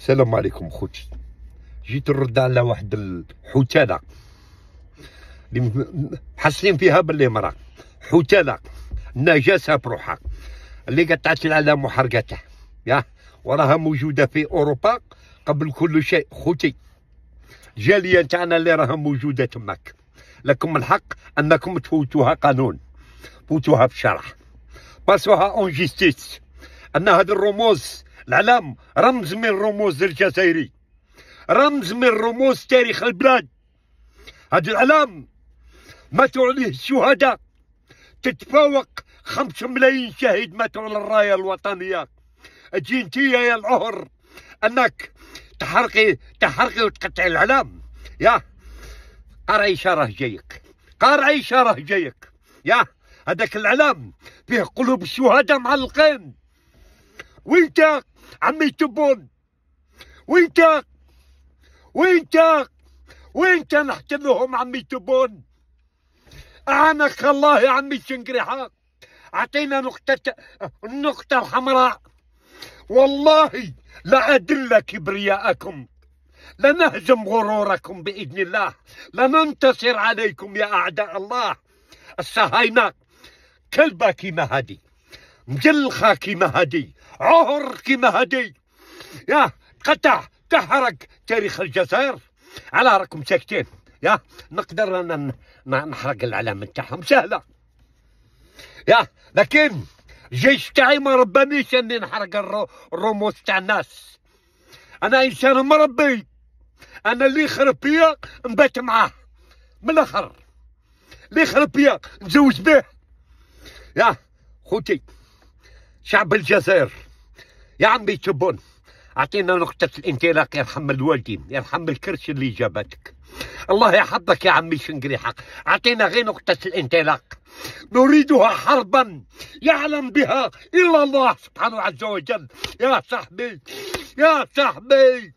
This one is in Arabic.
السلام عليكم خوتي جيت نرد على واحد الحتاله اللي حاسين فيها باللي مراه حوتاله نجاسه بروحها اللي قطعت العالم وحرقته يا وراها موجوده في اوروبا قبل كل شيء خوتي الجاليه تاعنا اللي راها موجوده تماك لكم الحق انكم تفوتوها قانون فوتوها بشرح باسوها اون جيستيس ان هذه الرموز العلام رمز من رموز الجزائري رمز من رموز تاريخ البلاد هذا العلام ماتوا عليه الشهداء تتفوق خمس ملايين شهيد ماتوا على الرايه الوطنيه اجي انت يا العهر انك تحرقي تحرقي وتقطعي العلام يا قرعيشه راه جايك قرعيشه راه جايك يا هذاك العلام فيه قلوب الشهداء معلقين وانت عمي تبون وانت وانت وانت لهم عمي تبون اعانك الله يا عمي شنقريحة اعطينا نقطة النقطة الحمراء والله لأدل كبرياءكم لنهزم غروركم بإذن الله لننتصر عليكم يا أعداء الله الصهاينة كلبك مهدي هذه مجلخة كيما هادي عهر كيما هادي يا تقطع تحرق تاريخ الجزائر على راكم ساكتين يا نقدر انا نحرق العلامه تاعهم سهله يا لكن الجيش تاعي ما ربانيش اني نحرق الرموز تاع الناس انا انسان مربي انا اللي يخرب بيا نبات معاه من الاخر اللي يخرب بيا به يا خوتي شعب الجزائر يا عمي تبون اعطينا نقطة الانطلاق يرحم الوالدين يرحم الكرش اللي جابتك الله يحفظك يا عمي شنقريحة اعطينا غير نقطة الانطلاق نريدها حربا يعلم بها الا الله سبحانه عز وجل يا صاحبي يا صاحبي